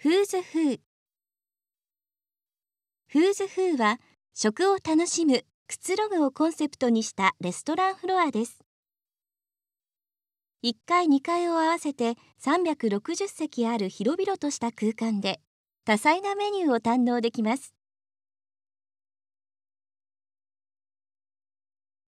フーズフー。ズは食を楽しむくつろぐをコンセプトにしたレストランフロアです。1階2階を合わせて360席ある広々とした空間で多彩なメニューを堪能できます。